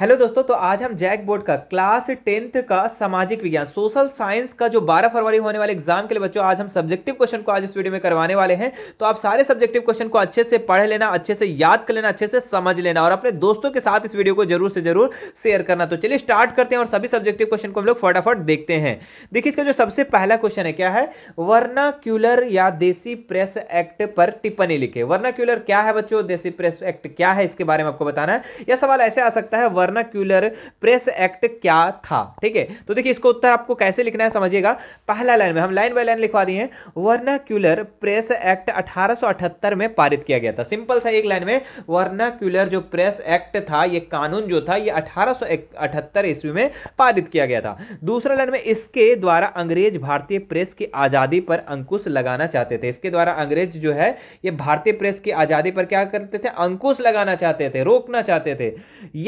hello दोस्तों तो आज हम जैक बोर्ड का क्लास टेंथ का सामाजिक विज्ञान सोशल साइंस का जो 12 फरवरी होने वाले एग्जाम के लिए बच्चों आज हम सब्जेक्टिव क्वेश्चन को आज इस वीडियो में करवाने वाले हैं तो आप सारे सब्जेक्टिव क्वेश्चन को अच्छे से पढ़ लेना अच्छे से याद कर लेना अच्छे से समझ लेना और अपने दोस्तों के साथ इस वीडियो को जरूर से जरूर शेयर करना तो चलिए स्टार्ट करते हैं और सभी सब्जेक्टिव क्वेश्चन को हम लोग फटाफट देखते हैं देखिए इसका जो सबसे पहला क्वेश्चन है क्या है वर्नाक्यूलर या देसी प्रेस एक्ट पर टिप्पणी लिखे वर्नाक्यूलर क्या है बच्चों देसी प्रेस एक्ट क्या है इसके बारे में आपको बताना है यह सवाल ऐसे आ सकता है वर्नाक्यूलर प्रेस एक्ट क्या था ठीक है तो देखिए इसको उत्तर आपको कैसे लिखना है समझिएगा पहला लाइन में हम लाइन बाय लाइन लिखवा दिए हैं वर्नाक्यूलर प्रेस एक्ट 1878 में पारित किया गया था सिंपल सा एक लाइन में वर्नाक्यूलर जो प्रेस एक्ट था ये कानून जो था ये 1878 ईस्वी में पारित किया गया था दूसरा लाइन में इसके द्वारा अंग्रेज भारतीय प्रेस की आज़ादी पर अंकुश लगाना चाहते थे इसके द्वारा अंग्रेज जो है ये भारतीय प्रेस की आज़ादी पर क्या करते थे अंकुश लगाना चाहते थे रोकना चाहते थे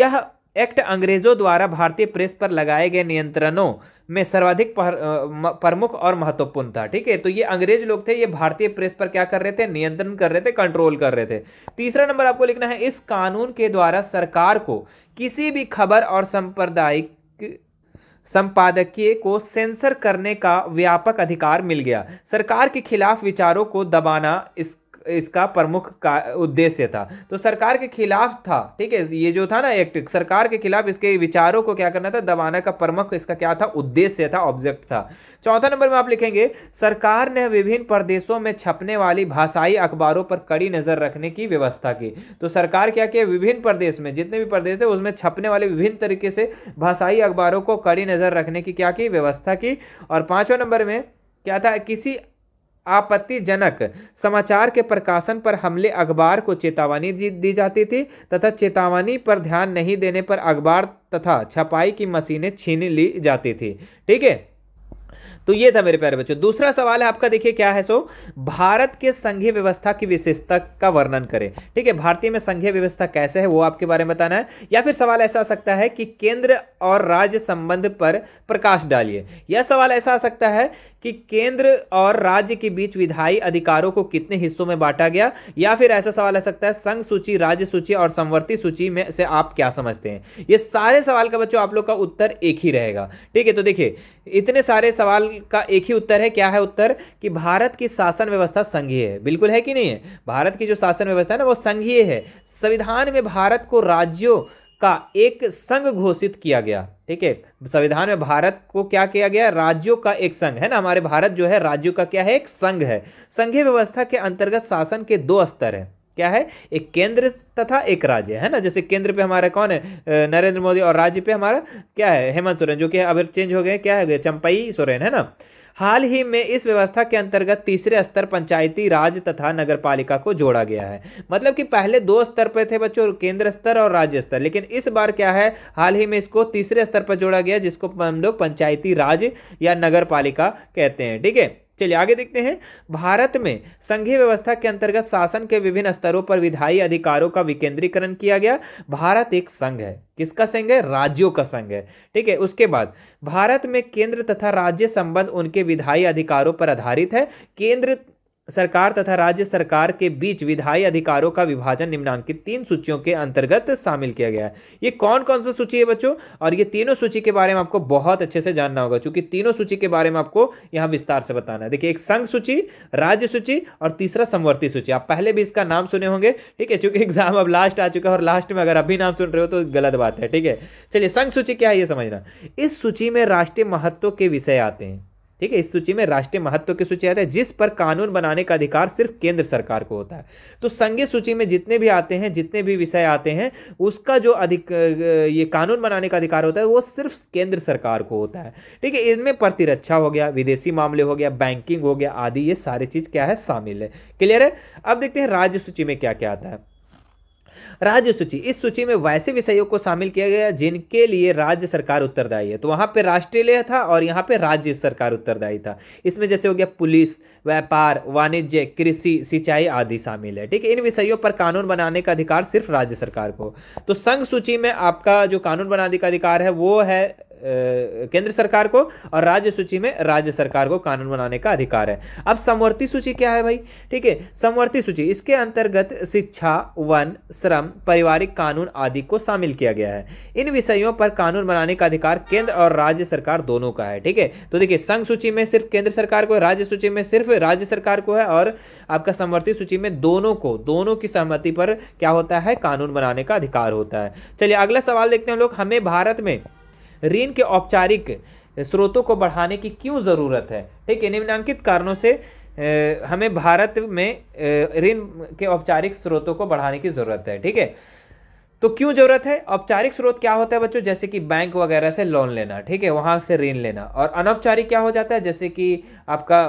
यह एक्ट अंग्रेजों द्वारा भारतीय प्रेस पर लगाए गए नियंत्रणों में सर्वाधिक प्रमुख और महत्वपूर्ण था ठीक है तो ये अंग्रेज लोग थे ये भारतीय प्रेस पर क्या कर रहे थे नियंत्रण कर रहे थे कंट्रोल कर रहे थे तीसरा नंबर आपको लिखना है इस कानून के द्वारा सरकार को किसी भी खबर और सांप्रदायिक संपादकीय को सेंसर करने का व्यापक अधिकार मिल गया सरकार के खिलाफ विचारों को दबाना इस इसका प्रमुख का उद्देश्य था तो सरकार के खिलाफ था ठीक है ये जो था ना एक्ट सरकार के खिलाफ इसके विचारों को क्या करना था दबाना का प्रमुख इसका क्या था उद्देश्य था ऑब्जेक्ट था चौथा नंबर में आप लिखेंगे सरकार ने विभिन्न प्रदेशों में छपने वाली भाषाई अखबारों पर कड़ी नजर रखने की व्यवस्था की तो सरकार क्या किया विभिन्न प्रदेश में जितने भी प्रदेश थे उसमें छपने वाले विभिन्न तरीके से भाषाई अखबारों को कड़ी नजर रखने की क्या की व्यवस्था की और पांचवा नंबर में क्या था किसी आपत्तिजनक समाचार के प्रकाशन पर हमले अखबार को चेतावनी दी जाती थी तथा चेतावनी पर ध्यान नहीं देने पर अखबार तथा छपाई की मशीनें छीन ली जाती थी ठीक है तो ये था मेरे प्यारे बच्चों दूसरा सवाल है आपका देखिए क्या है सो भारत के संघीय व्यवस्था की विशेषता का वर्णन करें ठीक है भारतीय में संघीय व्यवस्था कैसे है वो आपके बारे में बताना है या फिर सवाल ऐसा आ सकता है कि केंद्र और राज्य संबंध पर प्रकाश डालिए यह सवाल ऐसा आ सकता है कि केंद्र और राज्य के बीच विधायी अधिकारों को कितने हिस्सों में बांटा गया या फिर ऐसा सवाल आ सकता है संघ सूची राज्य सूची और संवर्ती सूची में से आप क्या समझते हैं ये सारे सवाल का बच्चों आप लोग का उत्तर एक ही रहेगा ठीक है तो देखिए इतने सारे सवाल का एक ही उत्तर है क्या है उत्तर कि भारत की शासन व्यवस्था संघीय है बिल्कुल है कि नहीं है भारत की जो शासन व्यवस्था है ना वो संघीय है संविधान में भारत को राज्यों का एक संघ घोषित किया गया ठीक है संविधान में भारत को क्या किया गया राज्यों का एक संघ है ना हमारे भारत जो है राज्यों का क्या है एक संघ है संघीय व्यवस्था के अंतर्गत शासन के दो स्तर हैं क्या है एक केंद्र तथा एक राज्य है ना जैसे केंद्र पे हमारा कौन है नरेंद्र मोदी और राज्य पे हमारा क्या है हेमंत सोरेन जो कि अब चेंज हो गए क्या है चंपई सोरेन है ना हाल ही में इस व्यवस्था के अंतर्गत तीसरे स्तर पंचायती राज तथा नगर पालिका को जोड़ा गया है मतलब कि पहले दो स्तर पर थे बच्चों केंद्र स्तर और राज्य स्तर लेकिन इस बार क्या है हाल ही में इसको तीसरे स्तर पर जोड़ा गया जिसको हम लोग पंचायती राज या नगर कहते हैं ठीक है चलिए आगे देखते हैं भारत में संघीय व्यवस्था के अंतर्गत शासन के विभिन्न स्तरों पर विधायी अधिकारों का विकेंद्रीकरण किया गया भारत एक संघ है किसका संघ है राज्यों का संघ है ठीक है उसके बाद भारत में केंद्र तथा राज्य संबंध उनके विधायी अधिकारों पर आधारित है केंद्र सरकार तथा राज्य सरकार के बीच विधायी अधिकारों का विभाजन निम्नांकित तीन सूचियों के अंतर्गत शामिल किया गया है ये कौन कौन सा सूची है बच्चों और ये तीनों सूची के बारे में आपको बहुत अच्छे से जानना होगा क्योंकि तीनों सूची के बारे में आपको यहाँ विस्तार से बताना है देखिए एक संघ सूची राज्य सूची और तीसरा संवर्ती सूची आप पहले भी इसका नाम सुने होंगे ठीक है चूंकि एग्जाम अब लास्ट आ चुका है और लास्ट में अगर अभी नाम सुन रहे हो तो गलत बात है ठीक है चलिए संघ सूची क्या है ये समझना इस सूची में राष्ट्रीय महत्व के विषय आते हैं ठीक है इस सूची में राष्ट्रीय महत्व की सूची आता है जिस पर कानून बनाने का अधिकार सिर्फ केंद्र सरकार को होता है तो संघीय सूची में जितने भी आते हैं जितने भी विषय आते हैं उसका जो अधिक ये कानून बनाने का अधिकार होता है वो सिर्फ केंद्र सरकार को होता है ठीक है इनमें प्रतिरक्षा हो गया विदेशी मामले हो गया बैंकिंग हो गया आदि ये सारी चीज़ क्या है शामिल है क्लियर है अब देखते हैं राज्य सूची में क्या क्या आता है राज्य सूची इस सूची में वैसे विषयों को शामिल किया गया जिनके लिए राज्य सरकार उत्तरदायी है तो वहां पर राष्ट्रीय था और यहाँ पे राज्य सरकार उत्तरदायी था इसमें जैसे हो गया पुलिस व्यापार वाणिज्य कृषि सिंचाई आदि शामिल है ठीक है इन विषयों पर कानून बनाने का अधिकार सिर्फ राज्य सरकार को तो संघ सूची में आपका जो कानून बनाने का अधिकार है वो है केंद्र सरकार को और राज्य सूची में राज्य सरकार को कानून बनाने का अधिकार है अब समवर्ती सूची क्या है भाई ठीक है समवर्ती सूची इसके अंतर्गत शिक्षा वन श्रम पारिवारिक कानून आदि को शामिल किया गया है इन विषयों पर कानून बनाने का अधिकार केंद्र और राज्य सरकार दोनों का है ठीक है तो देखिए संघ सूची में सिर्फ केंद्र सरकार को राज्य सूची में सिर्फ राज्य सरकार को है और आपका समवर्ती सूची में दोनों को दोनों की सहमति पर क्या होता है कानून बनाने का अधिकार होता है चलिए अगला सवाल देखते हैं हम लोग हमें भारत में ऋण के औपचारिक स्रोतों को बढ़ाने की क्यों ज़रूरत है ठीक है निम्नांकित कारणों से हमें भारत में ऋण के औपचारिक स्रोतों को बढ़ाने की ज़रूरत है ठीक है तो क्यों ज़रूरत है औपचारिक स्रोत क्या होता है बच्चों जैसे कि बैंक वगैरह से लोन लेना ठीक है वहाँ से ऋण लेना और अनौपचारिक क्या हो जाता है जैसे कि आपका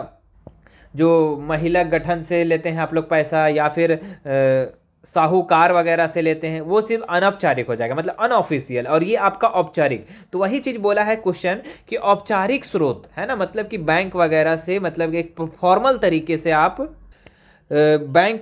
जो महिला गठन से लेते हैं आप लोग पैसा या फिर आ, साहूकार वगैरह से लेते हैं वो सिर्फ अनौपचारिक हो जाएगा मतलब अनऑफिशियल और ये आपका औपचारिक तो वही चीज़ बोला है क्वेश्चन कि औपचारिक स्रोत है ना मतलब कि बैंक वगैरह से मतलब एक फॉर्मल तरीके से आप बैंक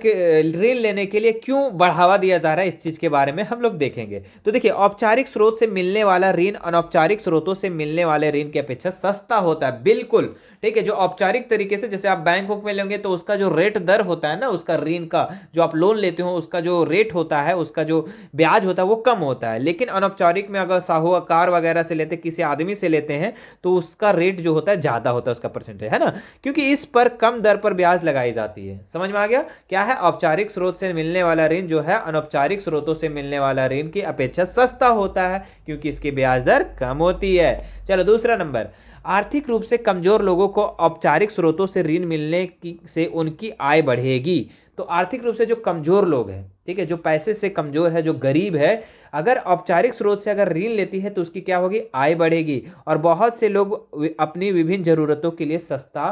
ऋण लेने के लिए क्यों बढ़ावा दिया जा रहा है इस चीज़ के बारे में हम लोग देखेंगे तो देखिए औपचारिक स्रोत से मिलने वाला ऋण अनौपचारिक स्रोतों से मिलने वाले ऋण की अपेक्षा सस्ता होता है बिल्कुल ठीक है जो औपचारिक तरीके से जैसे आप बैंक वुक में लेंगे तो उसका जो रेट दर होता है ना उसका ऋण का जो आप लोन लेते हो उसका जो रेट होता है उसका जो ब्याज होता है वो कम होता है लेकिन अनौपचारिक में अगर साहूकार वगैरह से लेते किसी आदमी से लेते हैं तो उसका रेट जो होता है ज़्यादा होता है उसका परसेंटेज है ना क्योंकि इस पर कम दर पर ब्याज लगाई जाती है समझ में आ गया क्या है औपचारिक स्रोत से मिलने वाला ऋण जो है अनौपचारिक स्रोतों से मिलने वाला ऋण की अपेक्षा सस्ता होता है क्योंकि इसकी ब्याज दर कम होती है चलो दूसरा नंबर आर्थिक रूप से कमजोर लोगों को औपचारिक स्रोतों से ऋण मिलने की से उनकी आय बढ़ेगी तो आर्थिक रूप से जो कमजोर लोग हैं ठीक है जो पैसे से कमजोर है जो गरीब है अगर औपचारिक स्रोत से अगर ऋण लेती है तो उसकी क्या होगी आय बढ़ेगी और बहुत से लोग अपनी विभिन्न ज़रूरतों के लिए सस्ता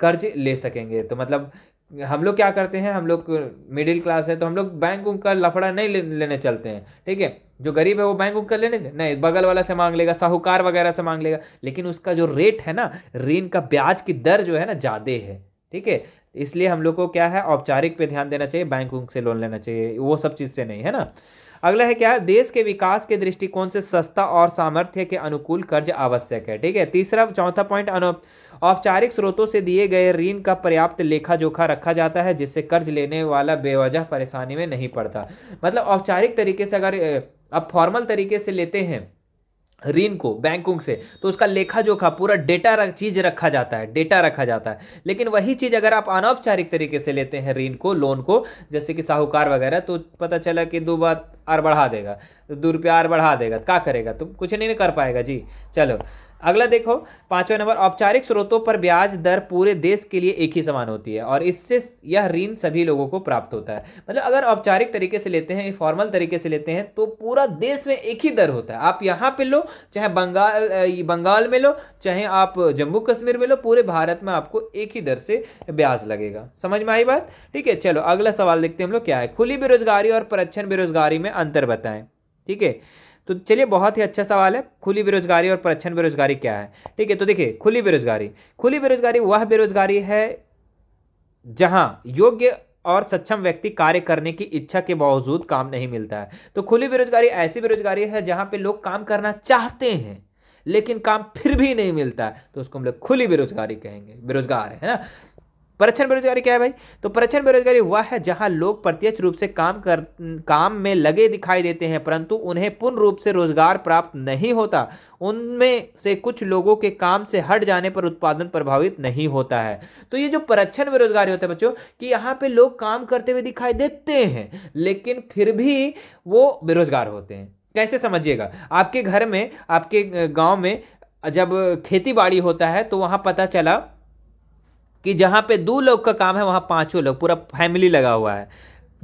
कर्ज ले सकेंगे तो मतलब हम लोग क्या करते हैं हम लोग मिडिल क्लास है तो हम लोग बैंक का लफड़ा नहीं ले, लेने चलते हैं ठीक है जो गरीब है वो बैंक उनका लेने से नहीं बगल वाला से मांग लेगा साहूकार वगैरह से मांग लेगा लेकिन उसका जो रेट है ना ऋण का ब्याज की दर जो है ना ज़्यादा है ठीक है इसलिए हम लोग को क्या है औपचारिक पे ध्यान देना चाहिए बैंक उंक से लोन लेना चाहिए वो सब चीज़ से नहीं है ना अगला है क्या देश के विकास के दृष्टिकोण से सस्ता और सामर्थ्य के अनुकूल कर्ज आवश्यक है ठीक है तीसरा चौथा पॉइंट औपचारिक स्रोतों से दिए गए ऋण का पर्याप्त लेखा जोखा रखा जाता है जिससे कर्ज लेने वाला बेवजह परेशानी में नहीं पड़ता मतलब औपचारिक तरीके से अगर अब फॉर्मल तरीके से लेते हैं ऋण को बैंकों से तो उसका लेखा जोखा पूरा डेटा रख, चीज रखा जाता है डेटा रखा जाता है लेकिन वही चीज़ अगर आप अनौपचारिक तरीके से लेते हैं ऋण को लोन को जैसे कि साहूकार वगैरह तो पता चला कि दो बात आर बढ़ा देगा दो तो रुपया आर बढ़ा देगा तो क्या करेगा तुम कुछ नहीं कर पाएगा जी चलो अगला देखो पांचवा नंबर औपचारिक स्रोतों पर ब्याज दर पूरे देश के लिए एक ही समान होती है और इससे यह ऋण सभी लोगों को प्राप्त होता है मतलब अगर औपचारिक तरीके से लेते हैं फॉर्मल तरीके से लेते हैं तो पूरा देश में एक ही दर होता है आप यहाँ पे लो चाहे बंगाल बंगाल में लो चाहे आप जम्मू कश्मीर में लो पूरे भारत में आपको एक ही दर से ब्याज लगेगा समझ में आई बात ठीक है चलो अगला सवाल देखते हैं हम लोग क्या है खुली बेरोजगारी और प्रच्छन बेरोजगारी में अंतर बताएं ठीक है तो चलिए बहुत ही अच्छा सवाल है खुली बेरोजगारी और प्रच्छन बेरोजगारी क्या है ठीक है तो देखिए खुली बेरोजगारी खुली बेरोजगारी वह बेरोजगारी है जहाँ योग्य और सक्षम व्यक्ति कार्य करने की इच्छा के बावजूद काम नहीं मिलता है तो खुली बेरोजगारी ऐसी बेरोजगारी है जहाँ पे लोग काम करना चाहते हैं लेकिन काम फिर भी नहीं मिलता है तो उसको हम लोग खुली बेरोजगारी कहेंगे बेरोजगार है ना परक्षण बेरोजगारी क्या है भाई तो परक्षण बेरोजगारी वह है जहां लोग प्रत्यक्ष रूप से काम कर काम में लगे दिखाई देते हैं परंतु उन्हें पूर्ण रूप से रोजगार प्राप्त नहीं होता उनमें से कुछ लोगों के काम से हट जाने पर उत्पादन प्रभावित नहीं होता है तो ये जो परक्षण बेरोजगारी होता है बच्चों कि यहाँ पे लोग काम करते हुए दिखाई देते हैं लेकिन फिर भी वो बेरोजगार होते हैं कैसे समझिएगा आपके घर में आपके गाँव में जब खेती बाड़ी होता है तो वहाँ पता चला कि जहाँ पे दो लोग का काम है वहाँ पांचों लोग पूरा फैमिली लगा हुआ है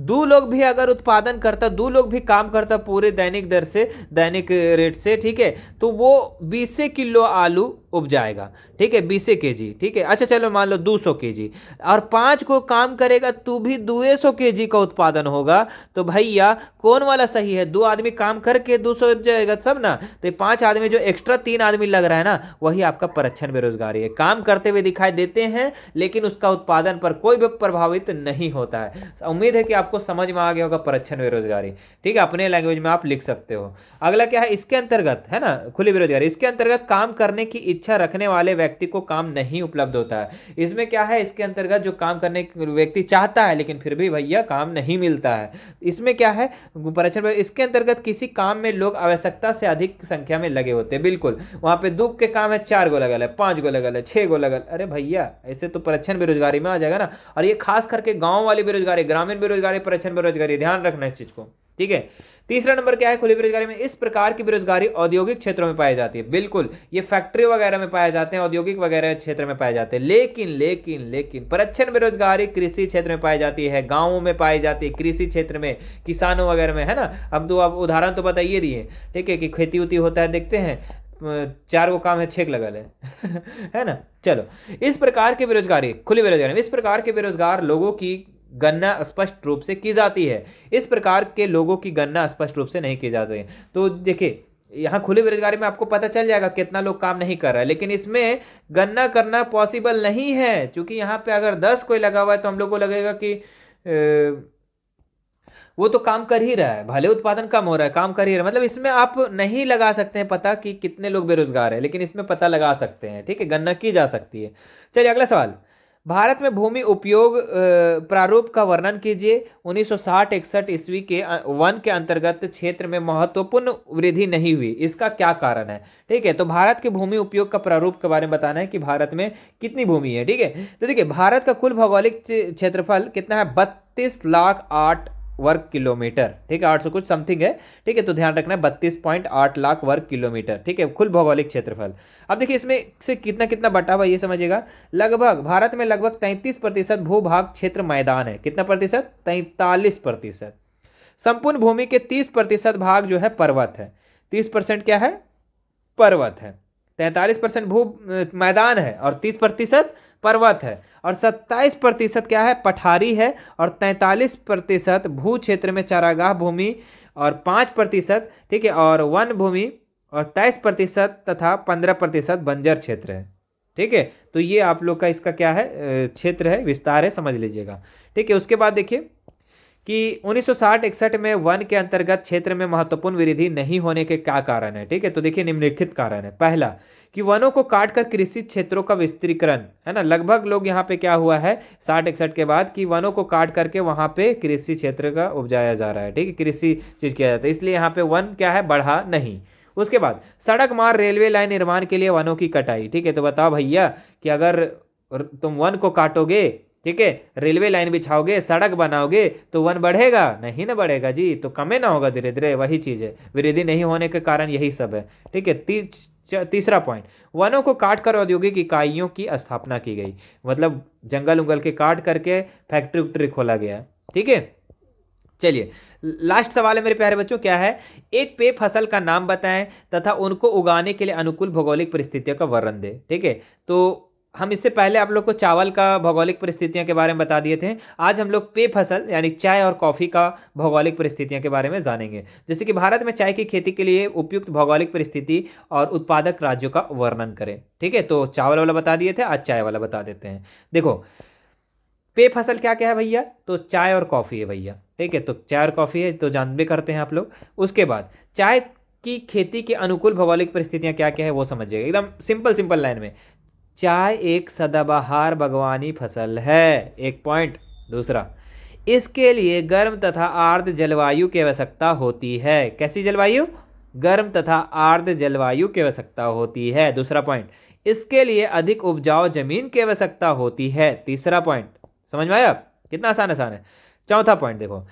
दो लोग भी अगर उत्पादन करता दो लोग भी काम करता पूरे दैनिक दर से दैनिक रेट से ठीक है तो वो बीस किलो आलू उपजाएगा ठीक है बीस के जी ठीक है अच्छा चलो मान लो दो सौ के जी और पाँच को काम करेगा तो भी दो सौ के जी का उत्पादन होगा तो भैया कौन वाला सही है दो आदमी काम करके दो सौ उपजाएगा सब ना तो पाँच आदमी जो एक्स्ट्रा तीन आदमी लग रहा है ना वही आपका परक्षण बेरोजगारी है काम करते हुए दिखाई देते हैं लेकिन उसका उत्पादन पर कोई भी प्रभावित नहीं होता है उम्मीद है कि आपको समझ में आ गया होगा परक्षण बेरोजगारी ठीक है अपने लैंग्वेज में आप लिख सकते हो अगला क्या है इसके अंतर्गत है ना खुली बेरोजगारी इसके अंतर्गत काम करने की इच्छा इच्छा रखने वाले व्यक्ति को काम नहीं उपलब्ध होता है इसमें क्या है इसके अंतर्गत जो काम करने व्यक्ति चाहता है लेकिन फिर भी भैया काम नहीं मिलता है इसमें क्या है इसके अंतर्गत किसी काम में लोग आवश्यकता से अधिक संख्या में लगे होते हैं बिल्कुल वहाँ पे दुख के काम है चार गो लगल है पाँच गो लगल है छः गो लगल अरे भैया ऐसे तो प्रचन बेरोजगारी में आ जाएगा ना और ये खास करके गाँव वाली बेरोजगारी ग्रामीण बेरोजगारी प्रचन बेरोजगारी ध्यान रखना इस चीज़ को ठीक है तीसरा नंबर क्या है खुली बेरोजगारी में इस प्रकार की बेरोजगारी औद्योगिक क्षेत्रों में पाई जाती है बिल्कुल ये फैक्ट्री वगैरह में पाए जाते हैं औद्योगिक वगैरह क्षेत्र में पाए जाते हैं लेकिन लेकिन लेकिन परच्छन बेरोजगारी कृषि क्षेत्र में पाई जाती है गाँवों में पाई जाती है कृषि क्षेत्र में किसानों वगैरह में है ना अब तो अब उदाहरण तो बताइए दिए ठीक है कि खेती उती होता है देखते हैं चार को काम है छेक लगल है है ना चलो इस प्रकार की बेरोजगारी खुली बेरोजगारी इस प्रकार के बेरोजगार लोगों की गणना स्पष्ट रूप से की जाती है इस प्रकार के लोगों की गणना स्पष्ट रूप से नहीं की जाती है तो देखिए यहाँ खुले बेरोजगारी में आपको पता चल जाएगा कितना लोग काम नहीं कर रहा है लेकिन इसमें गणना करना पॉसिबल नहीं है क्योंकि यहाँ पे अगर दस कोई लगा हुआ है तो हम लोग को लगेगा कि ए, वो तो काम कर ही रहा है भले उत्पादन कम हो रहा है काम कर ही रहा है मतलब इसमें आप नहीं लगा सकते हैं पता कि कितने लोग बेरोजगार है लेकिन इसमें पता लगा सकते हैं ठीक है गणना की जा सकती है चलिए अगला सवाल भारत में भूमि उपयोग प्रारूप का वर्णन कीजिए 1960 इकसठ ईस्वी के वन के अंतर्गत क्षेत्र में महत्वपूर्ण वृद्धि नहीं हुई इसका क्या कारण है ठीक है तो भारत के भूमि उपयोग का प्रारूप के बारे में बताना है कि भारत में कितनी भूमि है ठीक है तो देखिए भारत का कुल भौगोलिक क्षेत्रफल कितना है बत्तीस लाख आठ वर्ग किलोमीटर ठीक है आठ सौ कुछ समथिंग है ठीक है तो ध्यान रखना है बत्तीस पॉइंट आठ लाख वर्ग किलोमीटर ठीक है कुल भौगोलिक क्षेत्रफल अब देखिए इसमें से कितना कितना बटा हुआ ये समझिएगा लगभग भारत में लगभग तैंतीस प्रतिशत भूभाग क्षेत्र मैदान है कितना प्रतिशत तैंतालीस प्रतिशत संपूर्ण भूमि के तीस प्रतिशत भाग जो है पर्वत है तीस परसेंट क्या है पर्वत है तैंतालीस परसेंट भू मैदान है और तीस प्रतिशत पर्वत है और 27 प्रतिशत क्या है पठारी है और 43 प्रतिशत भू क्षेत्र में चारागाह भूमि और 5 प्रतिशत ठीक है और वन भूमि और 23 प्रतिशत तथा 15 प्रतिशत बंजर क्षेत्र है ठीक है तो ये आप लोग का इसका क्या है क्षेत्र है विस्तार है समझ लीजिएगा ठीक है उसके बाद देखिए कि 1960-61 में वन के अंतर्गत क्षेत्र में महत्वपूर्ण वृद्धि नहीं होने के क्या कारण है ठीक है तो देखिए निम्नलिखित कारण है पहला कि वनों को काट कर कृषि क्षेत्रों का विस्तृतकरण है ना लगभग लोग यहाँ पे क्या हुआ है साठ इकसठ के बाद कि वनों को काट करके वहाँ पे कृषि क्षेत्र का उपजाया जा रहा है ठीक है कृषि चीज़ किया जाता है इसलिए यहाँ पे वन क्या है बढ़ा नहीं उसके बाद सड़क मार्ग रेलवे लाइन निर्माण के लिए वनों की कटाई ठीक है तो बताओ भैया कि अगर तुम वन को काटोगे ठीक है रेलवे लाइन बिछाओगे सड़क बनाओगे तो वन बढ़ेगा नहीं ना बढ़ेगा जी तो कमे ना होगा धीरे धीरे वही चीज़ है वृद्धि नहीं होने के कारण यही सब है ठीक है तीस तीसरा पॉइंट वनों को काट कर औद्योगिक इकाइयों की स्थापना की गई मतलब जंगल उंगल के काट करके फैक्ट्री उक्ट्री खोला गया ठीक है चलिए लास्ट सवाल है मेरे प्यारे बच्चों क्या है एक पेय फसल का नाम बताएं तथा उनको उगाने के लिए अनुकूल भौगोलिक परिस्थितियों का वर्णन दें ठीक है तो हम इससे पहले आप लोग को चावल का भौगोलिक परिस्थितियों के बारे में बता दिए थे आज हम लोग पे फसल यानी चाय और कॉफ़ी का भौगोलिक परिस्थितियों के बारे में जानेंगे जैसे कि भारत में चाय की खेती के लिए उपयुक्त भौगोलिक परिस्थिति और उत्पादक राज्यों का वर्णन करें ठीक है तो चावल वाला बता दिए थे आज चाय वाला बता देते हैं देखो पे फसल क्या क्या है भैया तो चाय और कॉफ़ी है भैया ठीक है तो चाय और कॉफ़ी है तो जान भी करते हैं आप लोग उसके बाद चाय की खेती के अनुकूल भौगोलिक परिस्थितियां क्या क्या है वो समझिएगा एकदम सिंपल सिंपल लाइन में चाय एक सदाबहार बागवानी फसल है एक पॉइंट दूसरा इसके लिए गर्म तथा आर्द्र जलवायु की आवश्यकता होती है कैसी जलवायु गर्म तथा आर्द्र जलवायु की आवश्यकता होती है दूसरा पॉइंट इसके लिए अधिक उपजाऊ जमीन की आवश्यकता होती है तीसरा पॉइंट समझ में आया कितना आसान आसान है चौथा पॉइंट देखो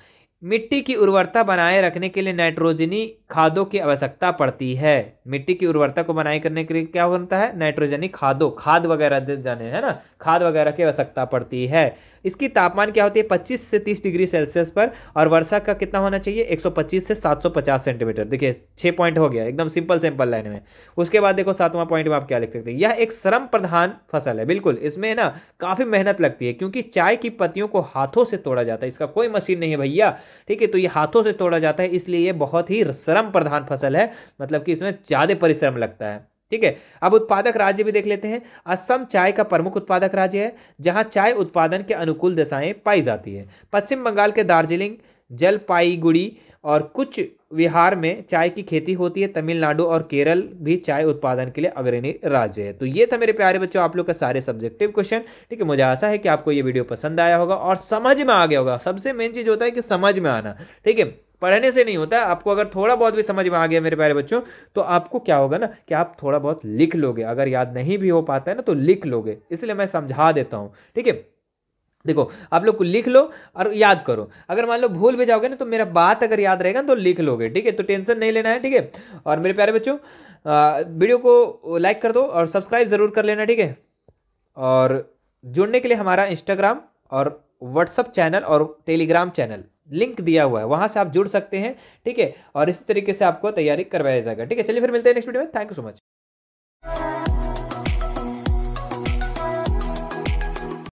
मिट्टी की उर्वरता बनाए रखने के लिए नाइट्रोजनी खादों की आवश्यकता पड़ती है मिट्टी की उर्वरता को बनाए करने के लिए क्या होता है नाइट्रोजनी खादों खाद वगैरह दे जाने है ना खाद वगैरह की आवश्यकता पड़ती है इसकी तापमान क्या होती है पच्चीस से तीस डिग्री सेल्सियस पर और वर्षा का कितना होना चाहिए एक से सात सेंटीमीटर देखिए छः पॉइंट हो गया एकदम सिंपल सिंपल लाइन में उसके बाद देखो सातवां पॉइंट में आप क्या लिख सकते हैं यह एक श्रम प्रधान फसल है बिल्कुल इसमें ना काफ़ी मेहनत लगती है क्योंकि चाय की पत्तियों को हाथों से तोड़ा जाता है इसका कोई मशीन नहीं है भैया ठीक है तो ये हाथों से तोड़ा जाता है इसलिए ये बहुत ही श्रम प्रधान फसल है मतलब कि इसमें ज़्यादा परिश्रम लगता है ठीक है अब उत्पादक राज्य भी देख लेते हैं असम चाय का प्रमुख उत्पादक राज्य है जहां चाय उत्पादन के अनुकूल दशाएं पाई जाती है पश्चिम बंगाल के दार्जिलिंग जलपाईगुड़ी और कुछ बिहार में चाय की खेती होती है तमिलनाडु और केरल भी चाय उत्पादन के लिए अग्रणी राज्य है तो ये था मेरे प्यारे बच्चों आप लोग का सारे सब्जेक्टिव क्वेश्चन ठीक है मुझे आशा है कि आपको ये वीडियो पसंद आया होगा और समझ में आ गया होगा सबसे मेन चीज़ होता है कि समझ में आना ठीक है पढ़ने से नहीं होता आपको अगर थोड़ा बहुत भी समझ में आ गया मेरे प्यारे बच्चों तो आपको क्या होगा ना कि आप थोड़ा बहुत लिख लोगे अगर याद नहीं भी हो पाता है ना तो लिख लोगे इसलिए मैं समझा देता हूँ ठीक है देखो आप लोग को लिख लो और याद करो अगर मान लो भूल भी जाओगे ना तो मेरा बात अगर याद रहेगा ना तो लिख लोगे ठीक है तो टेंशन नहीं लेना है ठीक है और मेरे प्यारे बच्चों वीडियो को लाइक कर दो और सब्सक्राइब ज़रूर कर लेना ठीक है और जुड़ने के लिए हमारा इंस्टाग्राम और व्हाट्सअप चैनल और टेलीग्राम चैनल लिंक दिया हुआ है वहां से आप जुड़ सकते हैं ठीक है और इसी तरीके से आपको तैयारी करवाया जाएगा ठीक है चलिए फिर मिलते हैं नेक्स्ट वीडियो में थैंक यू सो मच